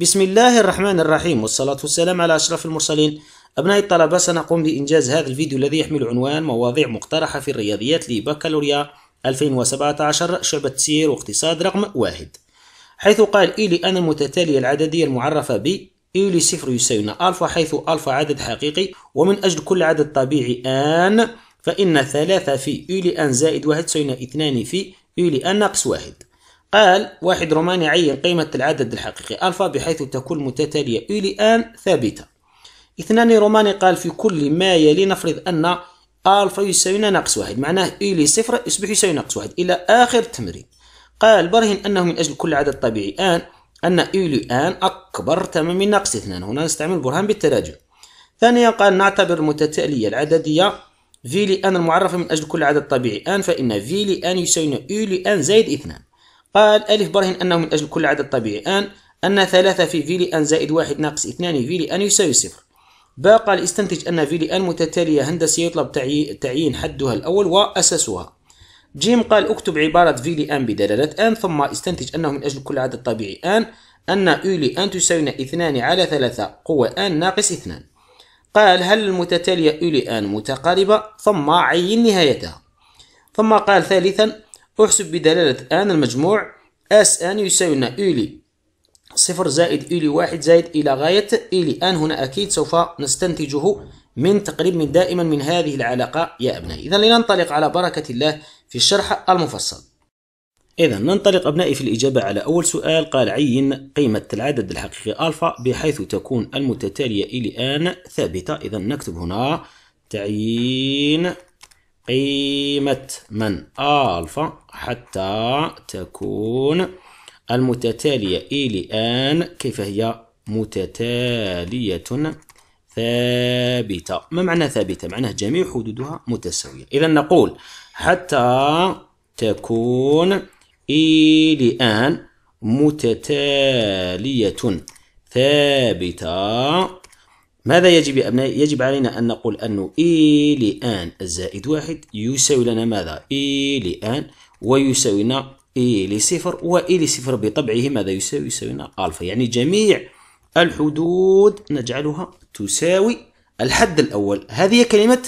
بسم الله الرحمن الرحيم والصلاة والسلام على أشرف المرسلين أبنائي الطلبة سنقوم بإنجاز هذا الفيديو الذي يحمل عنوان مواضيع مقترحة في الرياضيات لبكالوريا 2017 شعبة سير واقتصاد رقم واحد حيث قال إيلي أن المتتالية العددية المعرفة ب إيلي صفر يساوينا ألفا حيث ألفا عدد حقيقي ومن أجل كل عدد طبيعي آن فإن ثلاثة في إيلي أن زائد واحد تساوي اثنان في إيلي أن ناقص واحد قال واحد روماني عين قيمة العدد الحقيقي ألفا بحيث تكون متتالية إلى آن ثابتة اثنان روماني قال في كل ما يلي نفرض أن ألفا يساوينا ناقص واحد معناه إلى صفر يصبح يساوي ناقص واحد إلى آخر تمرين قال برهن أنه من أجل كل عدد طبيعي آن أن إلى آن أكبر تماما من ناقص اثنان هنا نستعمل برهان بالتراجع ثانيا قال نعتبر المتتالية العددية في آن المعرفة من أجل كل عدد طبيعي آن فإن في آن يساوي إلى آن زائد اثنان قال ألف برهن أنه من أجل كل عدد طبيعي أن أن ثلاثة في في لأن زائد واحد ناقص اثنان في لأن يساوي صفر با قال استنتج أن في لأن متتالية هندسية يطلب تعيين حدها الأول وأساسها جيم قال اكتب عبارة في لأن بدلالة أن ثم استنتج أنه من أجل كل عدد طبيعي أن أن أو لأن تساوي اثنان على ثلاثة قوة أن ناقص اثنان قال هل المتتالية أو لأن متقاربة ثم عين نهايتها ثم قال ثالثا احسب بدلالة ان المجموع اس ان يساوي لنا الي صفر زائد الي واحد زائد الى غاية الي ان هنا اكيد سوف نستنتجه من تقريب من دائما من هذه العلاقة يا أبنائي إذا لننطلق على بركة الله في الشرح المفصل إذا ننطلق أبنائي في الإجابة على أول سؤال قال عين قيمة العدد الحقيقي ألفا بحيث تكون المتتالية إلى آن ثابتة إذا نكتب هنا تعيين قيمة من ألفا حتى تكون المتتالية إلى آن كيف هي متتالية ثابتة ما معنى ثابتة؟ معناه جميع حدودها متساوية إذا نقول حتى تكون إلى آن متتالية ثابتة ماذا يجب يا أبنائي؟ يجب علينا أن نقول أنه إي لآن الزائد واحد يساوي لنا ماذا؟ إي لآن ويساوي لنا إي لصفر وإي لصفر بطبعه ماذا يساوي؟ يساوي لنا ألفا يعني جميع الحدود نجعلها تساوي الحد الأول هذه كلمة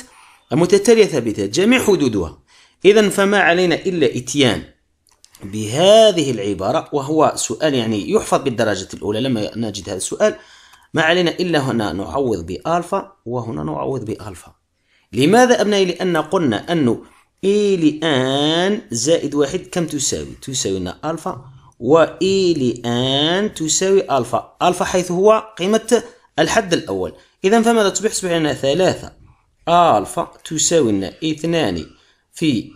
متتالية ثابتة جميع حدودها إذا فما علينا إلا إتيان بهذه العبارة وهو سؤال يعني يحفظ بالدرجة الأولى لما نجد هذا السؤال ما علينا إلا هنا نعوض بألفا وهنا نعوض بألفا لماذا أبنائي لأن قلنا أنه إي آن زائد واحد كم تساوي تساوي لنا ألفا إي آن تساوي ألفا ألفا حيث هو قيمة الحد الأول إذا فماذا تصبح تصبح لنا ثلاثة ألفا تساوي لنا اثنان في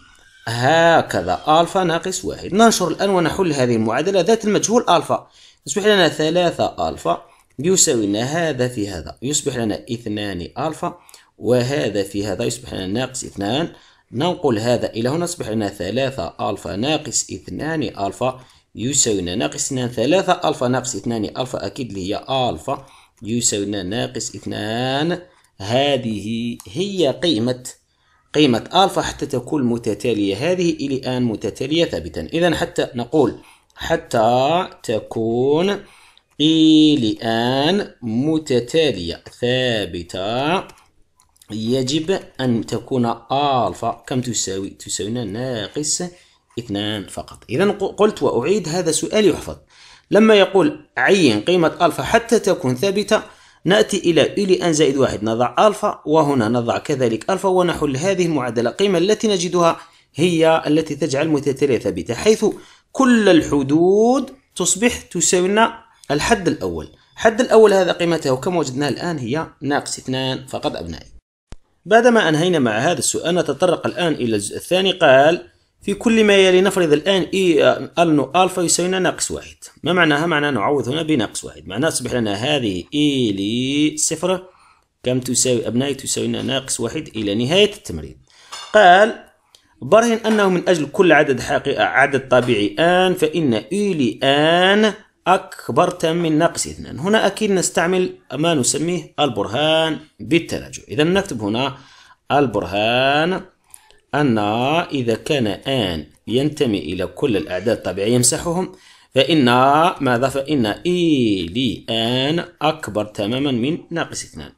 هكذا ألفا ناقص واحد ننشر الآن ونحل هذه المعادلة ذات المجهول ألفا تصبح لنا ثلاثة ألفا يساوي لنا هذا في هذا يصبح لنا اثنان ألفا وهذا في هذا يصبح لنا ناقص اثنان ننقل هذا إلى هنا يصبح لنا ثلاثة ألفا ناقص اثنان ألفا يساوي لنا ناقص اثنان ثلاثة ألفا ناقص اثنان ألفا أكيد لي هي ألفا يساوي لنا ناقص اثنان هذه هي قيمة قيمة ألفا حتى تكون متتالية هذه إلى الآن متتالية ثابتا إذا حتى نقول حتى تكون إي لأن متتالية ثابتة يجب أن تكون ألفا كم تساوي؟ تساوي ناقص اثنان فقط إذا قلت وأعيد هذا سؤال يحفظ لما يقول عين قيمة ألفا حتى تكون ثابتة نأتي إلى إلي أن زائد واحد نضع ألفا وهنا نضع كذلك ألفا ونحل هذه المعادلة القيمة التي نجدها هي التي تجعل متتالية ثابتة حيث كل الحدود تصبح تساوي لنا الحد الأول الحد الأول هذا قيمته وكم وجدناه الآن هي ناقص 2 فقط أبنائي بعدما أنهينا مع هذا السؤال نتطرق الآن إلى الجزء الثاني قال في كل ما يلي نفرض الآن إي أن ألفا يساوينا ناقص واحد ما معناها؟ معناها نعوض هنا بناقص واحد معناها تصبح لنا هذه إي لي صفر كم تساوي أبنائي؟ تساوينا ناقص واحد إلى نهاية التمرين قال برهن أنه من أجل كل عدد حقيقة عدد طبيعي آن فإن إي لي آن أكبرت من ناقص اثنان هنا أكيد نستعمل ما نسميه البرهان بالتراجع إذا نكتب هنا البرهان أن إذا كان آن ينتمي إلى كل الأعداد الطبيعية يمسحهم فإن ماذا فإن إي لي آن أكبر تماما من ناقص اثنان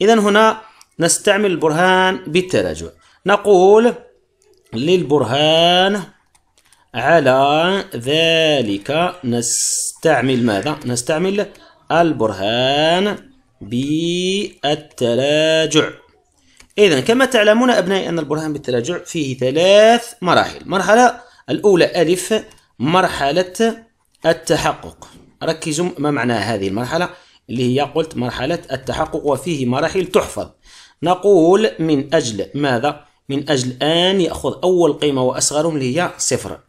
إذا هنا نستعمل البرهان بالتراجع نقول للبرهان على ذلك نستعمل ماذا؟ نستعمل البرهان بالتراجع إذا كما تعلمون أبنائي أن البرهان بالتراجع فيه ثلاث مراحل مرحلة الأولى ألف مرحلة التحقق ركزوا ما معنى هذه المرحلة اللي هي قلت مرحلة التحقق وفيه مراحل تحفظ نقول من أجل ماذا؟ من أجل أن يأخذ أول قيمة وأصغرهم اللي هي صفر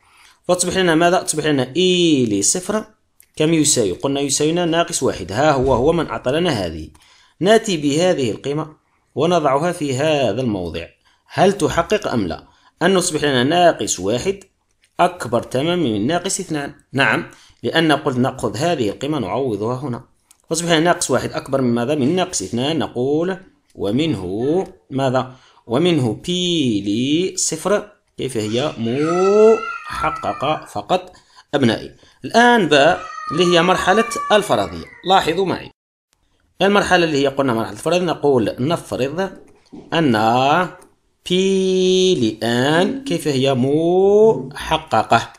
فتصبح لنا ماذا؟ تصبح لنا إي لي صفر كم يساوي؟ قلنا يساوينا ناقص واحد ها هو هو من أعطى لنا هذه نأتي بهذه القيمة ونضعها في هذا الموضع هل تحقق أم لا؟ أن تصبح لنا ناقص واحد أكبر تماما من ناقص اثنان نعم لأن قلت نأخذ هذه القيمة نعوضها هنا فأصبح لنا ناقص واحد أكبر من ماذا؟ من ناقص اثنان نقول ومنه ماذا؟ ومنه بي لي صفر، كيف هي مو حقق فقط أبنائي الآن باء اللي هي مرحلة الفرضية لاحظوا معي المرحلة اللي هي قلنا مرحلة الفرضية نقول نفرض أن بي لآن كيف هي محققة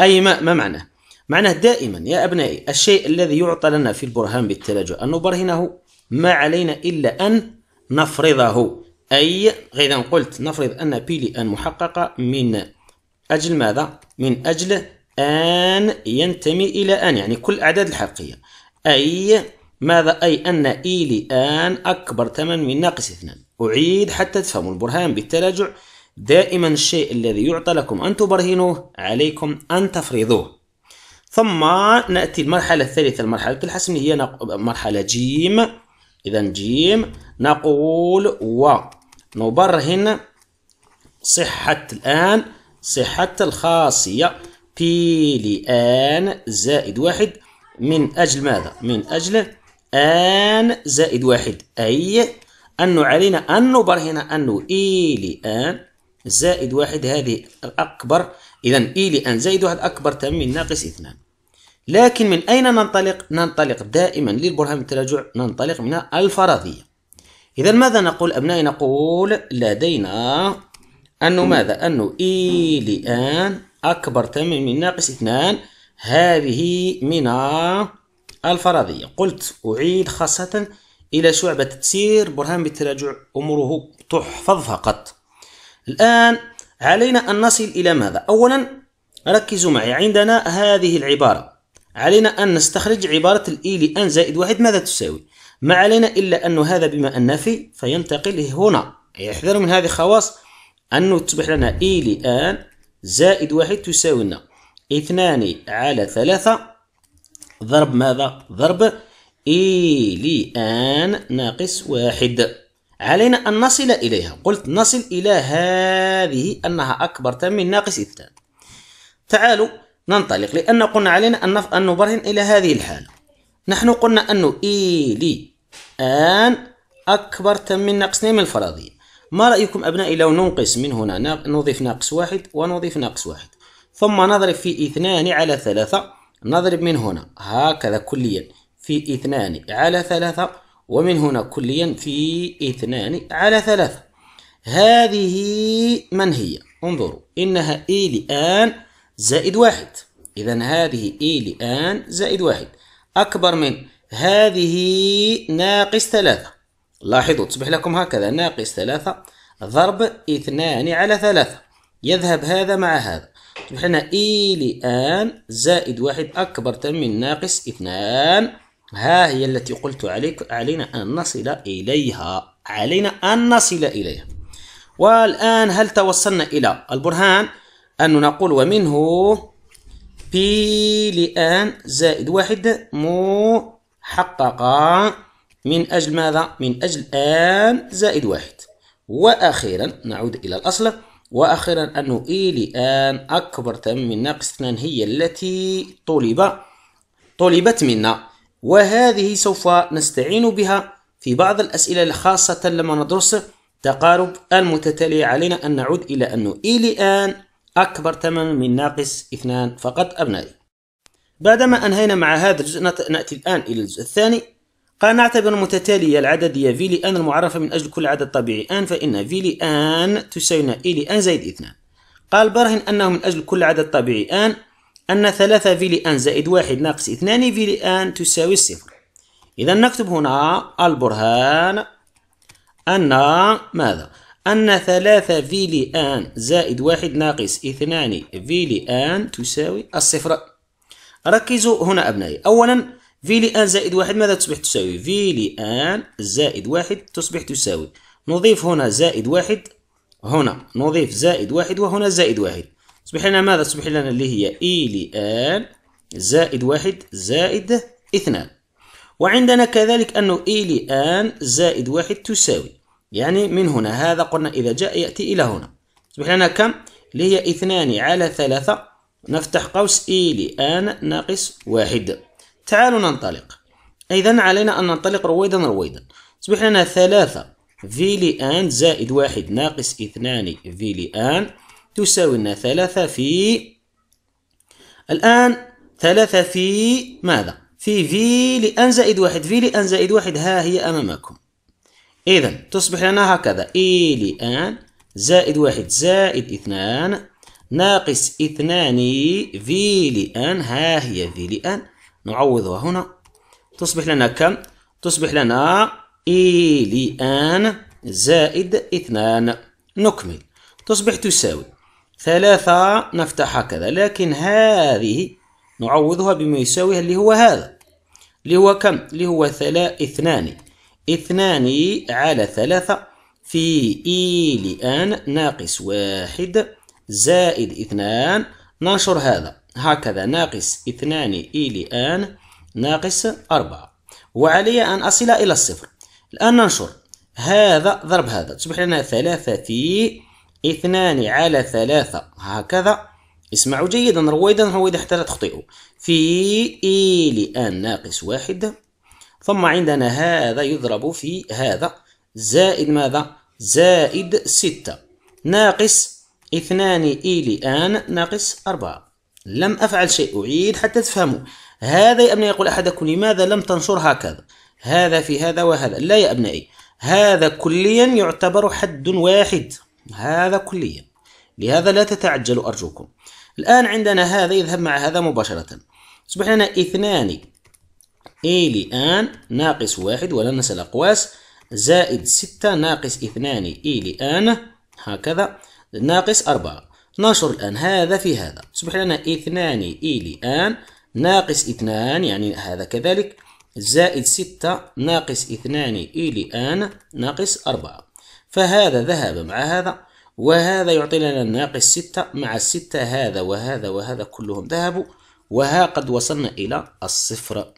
أي ما, ما معناه معناه دائما يا أبنائي الشيء الذي يعطى لنا في البرهان بالتلاجع أن نبرهنه ما علينا إلا أن نفرضه أي إذا قلت نفرض أن بي لآن محققة من أجل ماذا؟ من أجل أن ينتمي إلى أن يعني كل أعداد الحقيقية أي ماذا أي أن إيلي آن أكبر ثمن من ناقص اثنان أعيد حتى تفهموا البرهان بالتراجع دائما الشيء الذي يعطى لكم أن تبرهنوه عليكم أن تفرضوه ثم نأتي المرحلة الثالثة المرحلة الحسم هي مرحلة جيم إذا جيم نقول ونبرهن صحة الآن صحة الخاصية بي لآن زائد واحد من أجل ماذا؟ من أجل آن زائد واحد أي أنه علينا أن نبرهن أنه إي لآن زائد واحد هذه الأكبر إذا إي e لآن زائد واحد أكبر تم من ناقص اثنان لكن من أين ننطلق؟ ننطلق دائما للبرهان التراجع ننطلق من الفرضية إذا ماذا نقول أبنائي؟ نقول لدينا أنه ماذا؟ أنه إي لآن أكبر تماما من ناقص اثنان هذه من الفرضية قلت أعيد خاصة إلى شعبة تسير برهان بالتراجع أمره تحفظ فقط الآن علينا أن نصل إلى ماذا؟ أولا ركزوا معي عندنا هذه العبارة علينا أن نستخرج عبارة الإي لأن زائد واحد ماذا تساوي؟ ما علينا إلا أن هذا بما أن في فينتقل هنا احذروا من هذه الخواص أنه تصبح لنا إي e آن زائد واحد تساوي لنا اثنان على ثلاثة ضرب ماذا؟ ضرب إي e آن ناقص واحد علينا أن نصل إليها قلت نصل إلى هذه أنها أكبر من ناقص اثنان تعالوا ننطلق لأن قلنا علينا أن, نبرهن إلى هذه الحالة نحن قلنا أن إي آن أكبر من ناقص اثنين من الفرضية ما رأيكم أبنائي لو ننقص من هنا نضيف ناقص واحد ونضيف ناقص واحد ثم نضرب في اثنان على ثلاثة نضرب من هنا هكذا كليا في اثنان على ثلاثة ومن هنا كليا في اثنان على ثلاثة هذه من هي؟ انظروا إنها إي لآن زائد واحد إذا هذه إي لآن زائد واحد أكبر من هذه ناقص ثلاثة لاحظوا تصبح لكم هكذا ناقص ثلاثة ضرب اثنان على ثلاثة يذهب هذا مع هذا تصبح لنا إي e لآن زائد واحد أكبر من ناقص اثنان ها هي التي قلت عليك علينا أن نصل إليها علينا أن نصل إليها والآن هل توصلنا إلى البرهان أن نقول ومنه بي لآن زائد واحد محققة من أجل ماذا؟ من أجل آن زائد واحد وأخيرا نعود إلى الأصل وأخيرا أنه إلي آن أكبر من ناقص 2 هي التي طلب طلبت منا وهذه سوف نستعين بها في بعض الأسئلة خاصة لما ندرس تقارب المتتالية علينا أن نعود إلى أنه إلي آن أكبر تمن من ناقص اثنان فقط أبنائي بعدما أنهينا مع هذا الجزء نأتي الآن إلى الجزء الثاني قال نعتبر المتتالية العددية في لان المعرفة من أجل كل عدد طبيعي ان فإن في لان تساوي اي لان زائد اثنان قال برهن أنه من أجل كل عدد طبيعي ان أن ثلاثة في لان زائد واحد ناقص اثنان في لان تساوي الصفر إذا نكتب هنا البرهان أن ماذا؟ أن ثلاثة في لآن زائد واحد ناقص اثنان في لآن تساوي الصفر ركزوا هنا أبنائي أولا في لان زائد واحد ماذا تصبح تساوي في لان زائد واحد تصبح تساوي نضيف هنا زائد واحد هنا نضيف زائد واحد وهنا زائد واحد تصبح لنا ماذا تصبح لنا اللي هي اي e لان زائد واحد زائد اثنان وعندنا كذلك أنه إي لآن زائد واحد تساوي يعني من هنا هذا قلنا إذا جاء يأتي إلى هنا تصبح لنا كم؟ اللي هي اثنان على ثلاثة نفتح قوس إي e لآن ناقص واحد تعالوا ننطلق إذا علينا أن ننطلق رويدا رويدا تصبح لنا ثلاثة في لآن زائد واحد ناقص اثنان في لآن تساوي لنا ثلاثة في الآن ثلاثة في ماذا؟ في في لآن زائد واحد في لآن زائد واحد ها هي أمامكم إذا تصبح لنا هكذا إي لآن زائد واحد زائد اثنان ناقص اثنان في لآن ها هي في لآن نعوضها هنا تصبح لنا كم تصبح لنا إيليان زائد اثنان نكمل تصبح تساوي ثلاثة نفتح هكذا لكن هذه نعوضها بما يساويها اللي هو هذا اللي هو كم اللي هو ثلا اثنان اثنان على ثلاثة في إيليان ناقص واحد زائد اثنان ننشر هذا هكذا ناقص اثنان إلى آن ناقص أربعة وعلي أن أصل إلى الصفر الآن ننشر هذا ضرب هذا تصبح لنا ثلاثة اثنان على ثلاثة هكذا اسمعوا جيدا رويدا رويدا حتى لا تخطئوا في إيل آن ناقص واحد ثم عندنا هذا يضرب في هذا زائد ماذا زائد ستة ناقص اثنان إيل آن ناقص أربعة لم أفعل شيء أعيد حتى تفهموا هذا يا أبنائي يقول أحدكم لماذا لم تنشر هكذا هذا في هذا وهذا لا يا أبنائي هذا كليا يعتبر حد واحد هذا كليا لهذا لا تتعجلوا أرجوكم الآن عندنا هذا يذهب مع هذا مباشرة أصبح لنا اثنان إلي آن ناقص واحد ولا ننسى الأقواس زائد ستة ناقص اثنان إلي آن هكذا ناقص أربعة نشر الآن هذا في هذا تصبح لنا اثنان إيلي آن ناقص اثنان يعني هذا كذلك زائد ستة ناقص اثنان إيلي آن ناقص أربعة فهذا ذهب مع هذا وهذا يعطي لنا ناقص ستة مع الستة هذا وهذا وهذا كلهم ذهبوا وها قد وصلنا إلى الصفر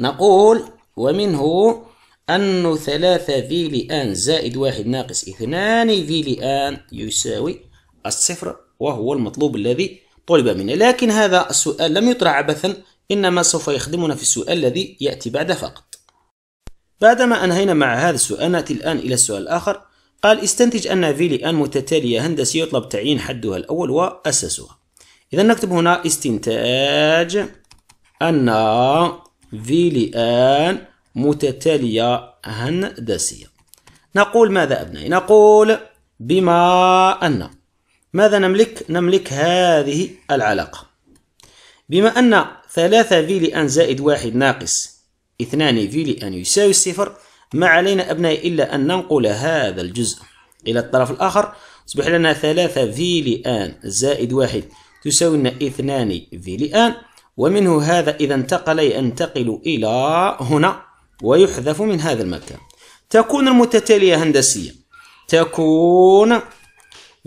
نقول ومنه أن ثلاثة في لآن زائد واحد ناقص اثنان في لآن يساوي الصفر وهو المطلوب الذي طلب منا لكن هذا السؤال لم يطرح عبثا إنما سوف يخدمنا في السؤال الذي يأتي بعد فقط بعدما أنهينا مع هذا السؤال نأتي الآن إلى السؤال الآخر قال استنتج أن في لآن متتالية هندسية يطلب تعيين حدها الأول وأساسها إذا نكتب هنا استنتاج أن في لآن متتالية هندسية نقول ماذا أبنائي نقول بما أن ماذا نملك؟ نملك هذه العلاقة بما أن ثلاثة في لأن زائد واحد ناقص اثنان في لأن يساوي الصفر ما علينا أبنائي إلا أن ننقل هذا الجزء إلى الطرف الآخر أصبح لنا ثلاثة في لآن زائد واحد تساوي لنا اثنان في لآن ومنه هذا إذا انتقل ينتقل إلى هنا ويحذف من هذا المكان تكون المتتالية هندسية تكون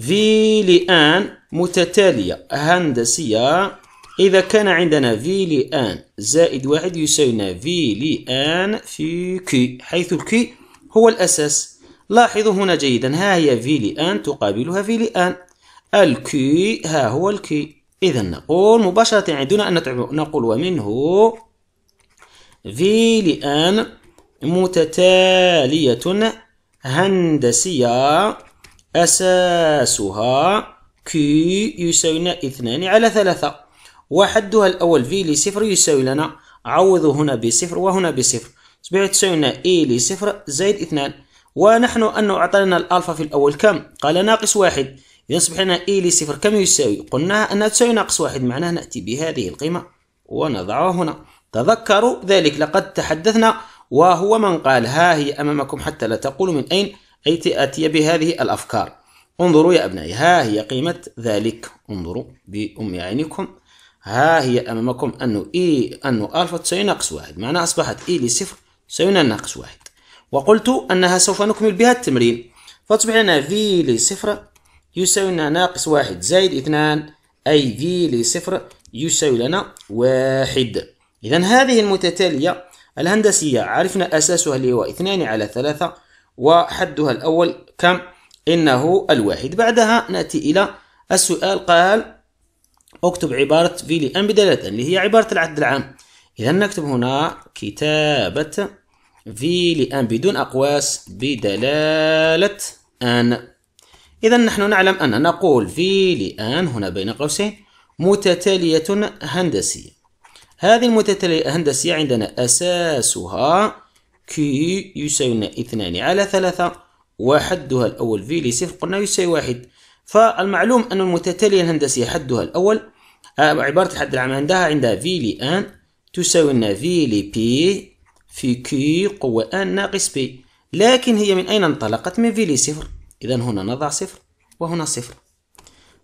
في لآن متتالية هندسية إذا كان عندنا في لآن زائد واحد يساوينا في لآن في كي حيث الكي هو الأساس لاحظوا هنا جيدا ها هي في لآن تقابلها في لآن الكي ها هو الكي إذا نقول مباشرة دون أن نتعب نقول ومنه في لآن متتالية هندسية أساسها Q يساوي لنا اثنان على ثلاثة وحدها الأول V لصفر يساوي لنا عوضوا هنا بصفر وهنا بصفر تصبح تساوي لنا E لصفر زائد اثنان ونحن أنه أعطانا الألفا في الأول كم؟ قال ناقص واحد إذا أصبح لنا إي لصفر كم يساوي؟ قلنا أنها تساوي ناقص واحد معناه نأتي بهذه القيمة ونضعها هنا تذكروا ذلك لقد تحدثنا وهو من قال ها هي أمامكم حتى لا تقولوا من أين أي تأتي بهذه الأفكار انظروا يا أبنائي ها هي قيمة ذلك انظروا بأم عينكم ها هي أمامكم أنه إي أنه ألفا تساوي ناقص واحد معناها أصبحت إي لصفر تساوي ناقص واحد وقلت أنها سوف نكمل بها التمرين فتصبح لنا في لصفر يساوي لنا ناقص واحد زائد اثنان أي في لصفر يساوي لنا واحد إذا هذه المتتالية الهندسية عرفنا أساسها اللي هو اثنان على ثلاثة وحدها الأول كم؟ إنه الواحد بعدها نأتي إلى السؤال قال اكتب عبارة في لأن بدلالة اللي هي عبارة العد العام إذا نكتب هنا كتابة في لأن بدون أقواس بدلالة أن إذا نحن نعلم أن نقول في لأن هنا بين قوسين متتالية هندسية هذه المتتالية الهندسية عندنا أساسها كي يساوي اثنان على ثلاثة وحدها الأول في لصفر قلنا يساوي واحد فالمعلوم أن المتتالية الهندسية حدها الأول آه، عبارة الحد العام عندها عندها في لآن تساوي لنا في لبي في كي قوة آن ناقص بي لكن هي من أين انطلقت من في لي صفر إذا هنا نضع صفر وهنا صفر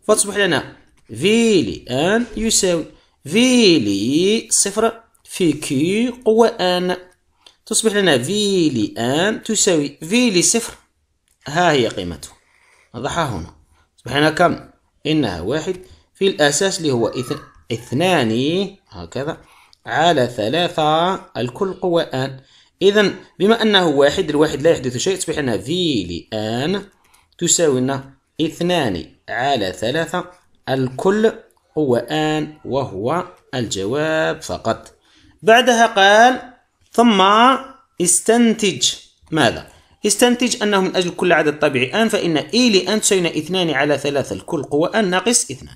فتصبح لنا في لي آن يساوي في لي صفر في كي قوة آن تصبح لنا في لآن تساوي في لصفر ها هي قيمته نضعها هنا تصبح لنا كم إنها واحد في الأساس اللي هو اثنان هكذا على ثلاثة الكل قوى آن إذا بما أنه واحد الواحد لا يحدث شيء تصبح لنا في لآن تساوي لنا اثنان على ثلاثة الكل قوى آن وهو الجواب فقط بعدها قال ثم استنتج ماذا؟ استنتج أنه من أجل كل عدد طبيعي n فإن إي لأن تساوي اثنان على ثلاثة الكل قوة n ناقص اثنان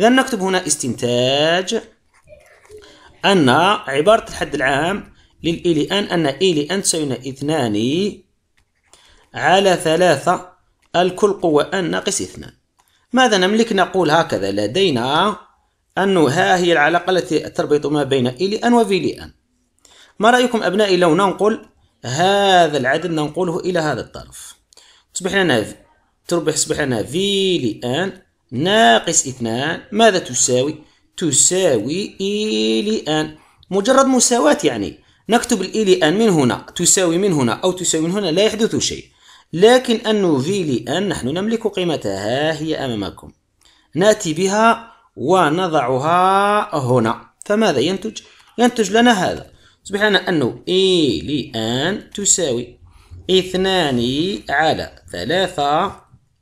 إذا نكتب هنا استنتاج أن عبارة الحد العام للإي لان أن إي لان تساوي اثنان على ثلاثة الكل قوة n ناقص اثنان ماذا نملك نقول هكذا لدينا أنه ها هي العلاقة التي تربط ما بين إي لان وفي لان ما رأيكم أبنائي لو ننقل هذا العدد ننقله إلى هذا الطرف تصبح لنا تربح تصبح لنا في لآن ناقص اثنان ماذا تساوي؟ تساوي إي لآن مجرد مساواة يعني نكتب الإي لآن من هنا تساوي من هنا أو تساوي من هنا لا يحدث شيء لكن أن في لآن نحن نملك قيمتها ها هي أمامكم نأتي بها ونضعها هنا فماذا ينتج؟ ينتج لنا هذا يصبح لنا أنه إي لآن تساوي اثنان على ثلاثة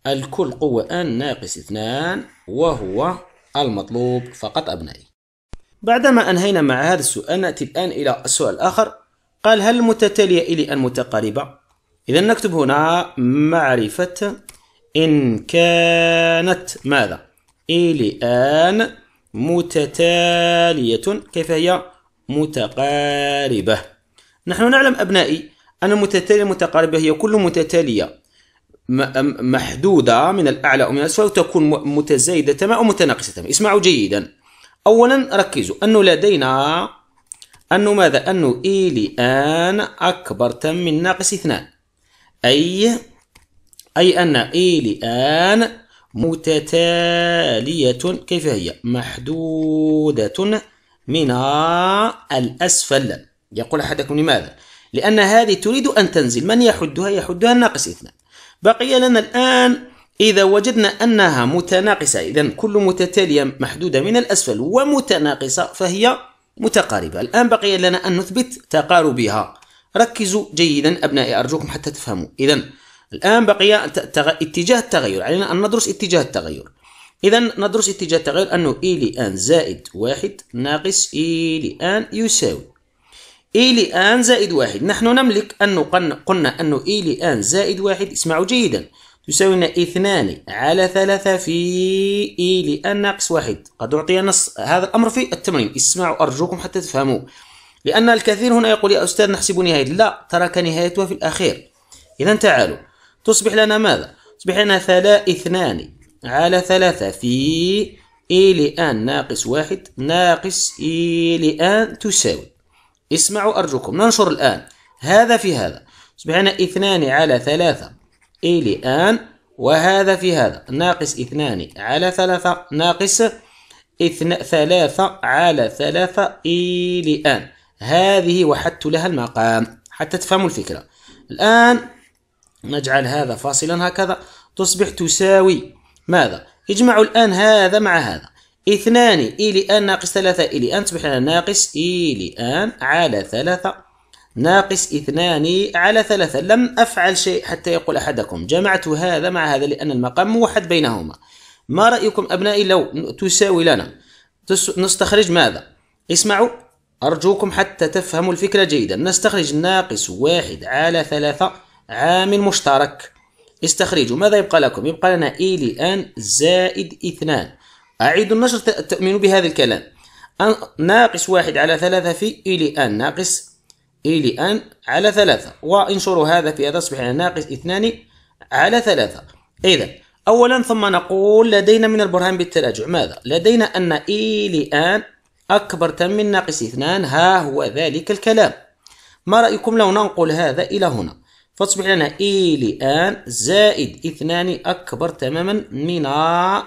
الكل قوة أن ناقص اثنان وهو المطلوب فقط أبنائي بعدما أنهينا مع هذا السؤال نأتي الآن إلى السؤال الآخر قال هل المتتالية إلى أن متقاربة؟ إذا نكتب هنا معرفة إن كانت ماذا؟ إلى أن متتالية كيف هي؟ متقاربة نحن نعلم أبنائي أن المتتالية المتقاربة هي كل متتالية محدودة من الأعلى أو من الأسفل تكون متزايدة ما أو متناقصة ما اسمعوا جيدا أولا ركزوا أنه لدينا أنه ماذا أنه إي لآن أكبر تم من ناقص اثنان أي أي أن إي لآن متتالية كيف هي محدودة من الأسفل يقول أحدكم لماذا؟ لأن هذه تريد أن تنزل من يحدها؟ يحدها الناقص اثنان بقي لنا الآن إذا وجدنا أنها متناقصة إذا كل متتالية محدودة من الأسفل ومتناقصة فهي متقاربة الآن بقي لنا أن نثبت تقاربها ركزوا جيدا أبنائي أرجوكم حتى تفهموا إذا الآن بقي اتجاه التغير علينا أن ندرس اتجاه التغير إذا ندرس اتجاه التغير أنه إي لآن زائد واحد ناقص إي لآن يساوي إي لآن زائد واحد نحن نملك أنه قلنا أنه إي لآن زائد واحد اسمعوا جيدا تساوينا اثنان على ثلاثة في إي لآن ناقص واحد قد أعطي نص هذا الأمر في التمرين اسمعوا أرجوكم حتى تفهموا لأن الكثير هنا يقول يا أستاذ نحسب نهاية لا ترك نهايتها في الأخير إذا تعالوا تصبح لنا ماذا؟ تصبح لنا ثلاثة اثنان على ثلاثة في إي لآن ناقص واحد ناقص إي لآن تساوي اسمعوا أرجوكم ننشر الآن هذا في هذا أصبحنا اثنان على ثلاثة إي لآن وهذا في هذا ناقص اثنان على ثلاثة ناقص اثنى ثلاثة على ثلاثة إي لآن هذه وحدت لها المقام حتى تفهموا الفكرة الآن نجعل هذا فاصلا هكذا تصبح تساوي ماذا؟ اجمعوا الآن هذا مع هذا اثنان إي لآن ناقص ثلاثة إي لآن تصبح لنا ناقص إي لآن على ثلاثة ناقص اثنان على ثلاثة لم أفعل شيء حتى يقول أحدكم جمعت هذا مع هذا لأن المقام موحد بينهما ما رأيكم أبنائي لو تساوي لنا نستخرج ماذا اسمعوا أرجوكم حتى تفهموا الفكرة جيدا نستخرج ناقص واحد على ثلاثة عامل مشترك استخرجوا ماذا يبقى لكم يبقى لنا اي ان زائد اثنان اعيد النشر تؤمنوا بهذا الكلام ناقص واحد على ثلاثة في اي ان ناقص اي ان على ثلاثة وانشروا هذا في هذا تصبح يعني ناقص اثنان على ثلاثة اذا اولا ثم نقول لدينا من البرهان بالتراجع ماذا لدينا ان اي ان اكبر من ناقص اثنان ها هو ذلك الكلام ما رايكم لو ننقل هذا الى هنا فتصبح لنا اي لان زائد اثنان أكبر تماما من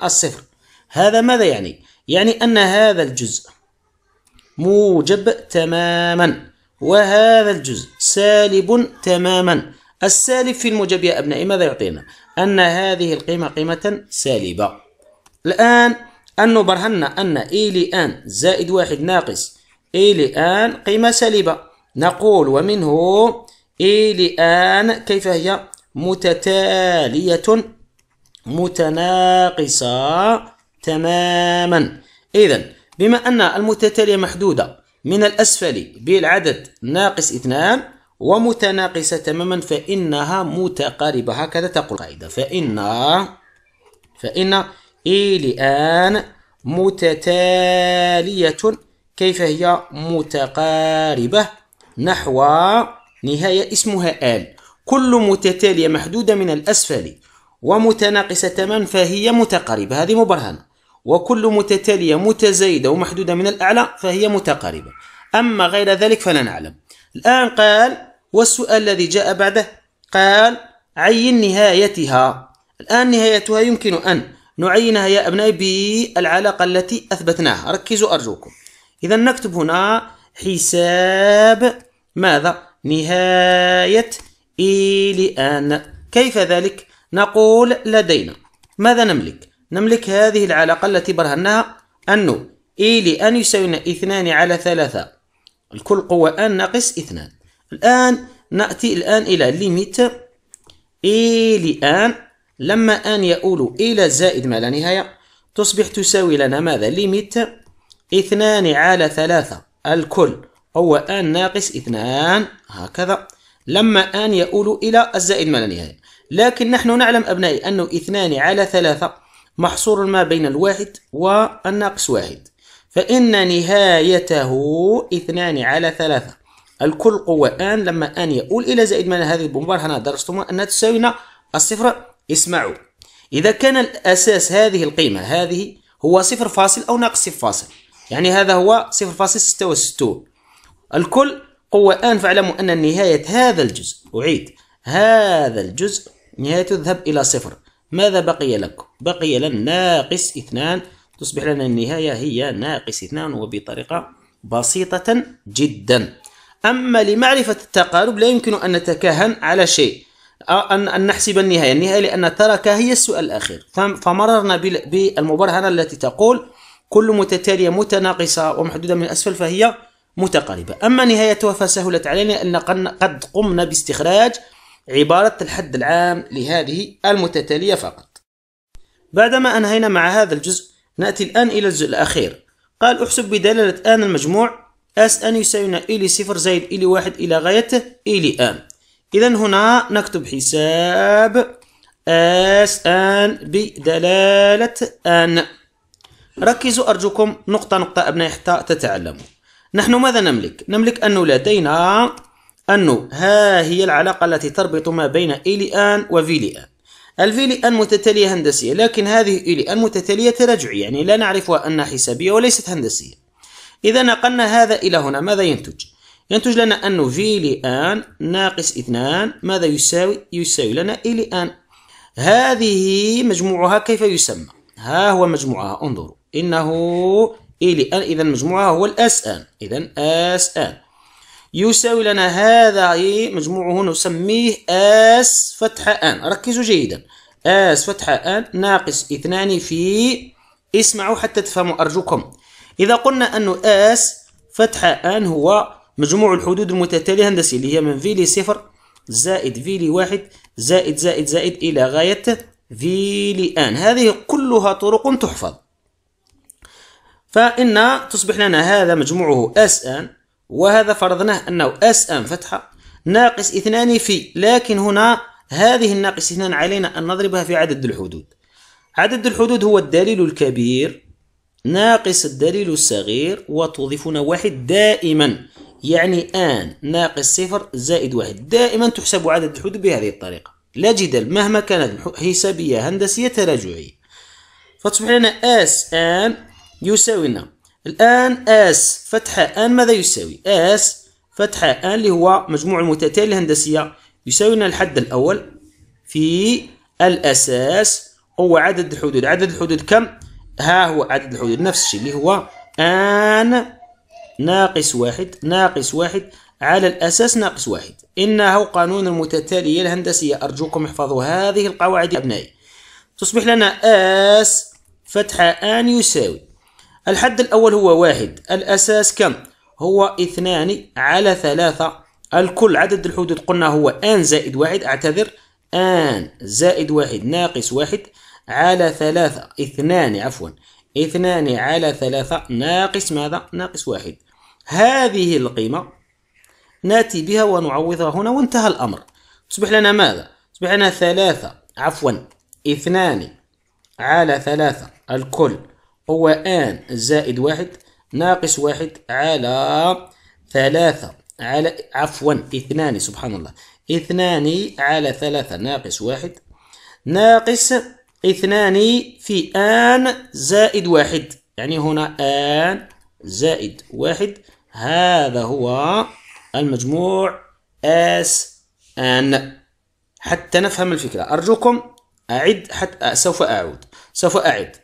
الصفر هذا ماذا يعني؟ يعني أن هذا الجزء موجب تماما وهذا الجزء سالب تماما السالب في الموجب يا أبنائي ماذا يعطينا؟ أن هذه القيمة قيمة سالبة الآن ان برهنا أن اي لان زائد واحد ناقص اي لان قيمة سالبة نقول ومنه إي لآن كيف هي متتالية متناقصة تماما إذا بما أن المتتالية محدودة من الأسفل بالعدد ناقص اثنان ومتناقصة تماما فإنها متقاربة هكذا تقول القاعدة فإن فإن إي لآن متتالية كيف هي متقاربة نحو نهاية اسمها آل كل متتالية محدودة من الأسفل ومتناقصة تماما فهي متقاربة هذه مبرهنة وكل متتالية متزايدة ومحدودة من الأعلى فهي متقاربة أما غير ذلك فلا نعلم الآن قال والسؤال الذي جاء بعده قال عين نهايتها الآن نهايتها يمكن أن نعينها يا أبنائي بالعلاقة التي أثبتناها ركزوا أرجوكم إذا نكتب هنا حساب ماذا نهاية إي لأن كيف ذلك؟ نقول لدينا ماذا نملك؟ نملك هذه العلاقة التي برهناها أنه إي لأن يساوينا اثنان على ثلاثة الكل قوة أن ناقص اثنان الآن نأتي الآن إلى ليميت إي لأن لما أن يؤول إلى زائد ما لا نهاية تصبح تساوي لنا ماذا ليميت اثنان على ثلاثة الكل هو آن ناقص اثنان هكذا لما آن يؤول إلى الزائد ما لا نهاية لكن نحن نعلم أبنائي أنه اثنان على ثلاثة محصور ما بين الواحد والناقص واحد فإن نهايته اثنان على ثلاثة الكل قوة آن لما آن يؤول إلى زائد ما هذه البومبار أنا درستموها أنها تساوينا الصفر اسمعوا إذا كان الأساس هذه القيمة هذه هو صفر فاصل أو ناقص صفر فاصل يعني هذا هو صفر فاصل ستة وستون الكل قوة آن فاعلموا أن نهاية هذا الجزء أعيد هذا الجزء نهاية تذهب إلى صفر ماذا بقي لكم؟ بقي لنا ناقص اثنان تصبح لنا النهاية هي ناقص اثنان وبطريقة بسيطة جدا أما لمعرفة التقارب لا يمكن أن نتكهن على شيء أن أن نحسب النهاية النهاية لأن ترك هي السؤال الأخير فمررنا بالمبرهنة التي تقول كل متتالية متناقصة ومحدودة من أسفل فهي متقاربة أما نهايتها فسهلت علينا أن قد قمنا باستخراج عبارة الحد العام لهذه المتتالية فقط بعدما أنهينا مع هذا الجزء نأتي الآن إلى الجزء الأخير قال احسب بدلالة آن المجموع اس ان يساوينا الي صفر زائد الي واحد الى غايته الي ان اذا هنا نكتب حساب اس ان بدلالة ان ركزوا ارجوكم نقطة نقطة ابنائي حتى تتعلموا نحن ماذا نملك؟ نملك أنه لدينا أنه ها هي العلاقة التي تربط ما بين إيليان وفيليان الفيليان متتالية هندسية لكن هذه آن متتالية تراجعية يعني لا نعرفها أنها حسابية وليست هندسية إذا نقلنا هذا إلى هنا ماذا ينتج؟ ينتج لنا أنه فيليان ناقص اثنان ماذا يساوي؟ يساوي لنا آن هذه مجموعها كيف يسمى؟ ها هو مجموعها انظروا إنه إي لأن إذا مجموعها هو الأس آن إذا أس آن يساوي لنا هذا اي مجموعه نسميه أس فتحة آن ركزوا جيدا أس فتحة آن ناقص اثنان في اسمعوا حتى تفهموا أرجوكم إذا قلنا ان أس فتحة آن هو مجموع الحدود المتتالية هندسية اللي هي من في لي صفر زائد في لي واحد زائد زائد زائد إلى غاية في لي آن هذه كلها طرق تحفظ فإن تصبح لنا هذا مجموعه اس ان وهذا فرضناه أنه اس ان فتحة ناقص اثنان في لكن هنا هذه الناقص اثنان علينا أن نضربها في عدد الحدود عدد الحدود هو الدليل الكبير ناقص الدليل الصغير وتضيفون واحد دائما يعني آن ناقص صفر زائد واحد دائما تحسب عدد الحدود بهذه الطريقة لا جدل مهما كانت حسابية هندسية تراجعية فتصبح لنا اس ان يساوينا الآن آس فتحة آن ماذا يساوي؟ آس فتحة آن اللي هو مجموع المتتالية الهندسية يساوينا الحد الأول في الأساس هو عدد الحدود عدد الحدود كم؟ ها هو عدد الحدود نفس الشيء اللي هو آن ناقص واحد ناقص واحد على الأساس ناقص واحد إنه قانون المتتالية الهندسية أرجوكم احفظوا هذه القواعد يا أبنائي تصبح لنا آس فتحة آن يساوي الحد الأول هو واحد الأساس كم هو اثنان على ثلاثة الكل عدد الحدود قلنا هو ان زائد واحد أعتذر ان زائد واحد ناقص واحد على ثلاثة اثنان عفوا اثنان على ثلاثة ناقص ماذا ناقص واحد هذه القيمة ناتي بها ونعوضها هنا وانتهى الأمر تصبح لنا ماذا تصبح لنا ثلاثة عفوا اثنان على ثلاثة الكل هو آن زائد واحد ناقص واحد على ثلاثة على عفوا اثنان سبحان الله اثنان على ثلاثة ناقص واحد ناقص اثنان في آن زائد واحد يعني هنا آن زائد واحد هذا هو المجموع اس ان حتى نفهم الفكرة أرجوكم أعد حتى سوف أعود سوف أعد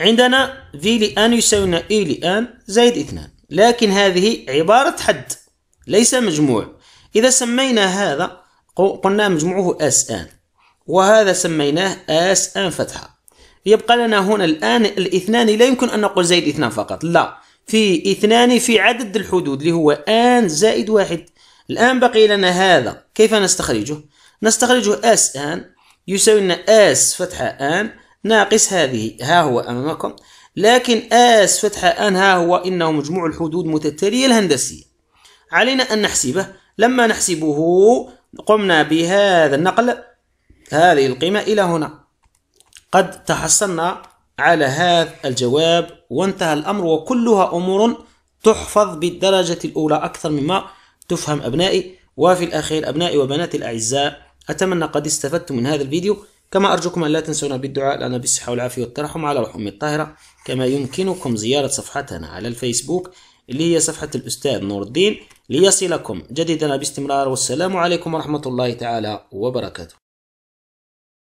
عندنا في لان يساوينا اي لان زائد اثنان لكن هذه عبارة حد ليس مجموع إذا سمينا هذا قلنا مجموعه اس ان وهذا سميناه اس ان فتحة يبقى لنا هنا الآن الاثنان لا يمكن أن نقول زائد اثنان فقط لا في اثنان في عدد الحدود اللي هو ان زائد واحد الآن بقي لنا هذا كيف نستخرجه؟ نستخرجه اس ان يساوي اس فتحة ان ناقص هذه ها هو أمامكم لكن آس فتحة أن ها هو إنه مجموع الحدود المتتالية الهندسية علينا أن نحسبه لما نحسبه قمنا بهذا النقل هذه القيمة إلى هنا قد تحصلنا على هذا الجواب وانتهى الأمر وكلها أمور تحفظ بالدرجة الأولى أكثر مما تفهم أبنائي وفي الأخير أبنائي وبناتي الأعزاء أتمنى قد استفدتم من هذا الفيديو كما أرجوكم أن لا تنسونا بالدعاء لنا بالصحة والعافية والترحم على روح أمي الطاهرة كما يمكنكم زيارة صفحتنا على الفيسبوك اللي هي صفحة الأستاذ نور الدين ليصلكم جديدنا باستمرار والسلام عليكم ورحمة الله تعالى وبركاته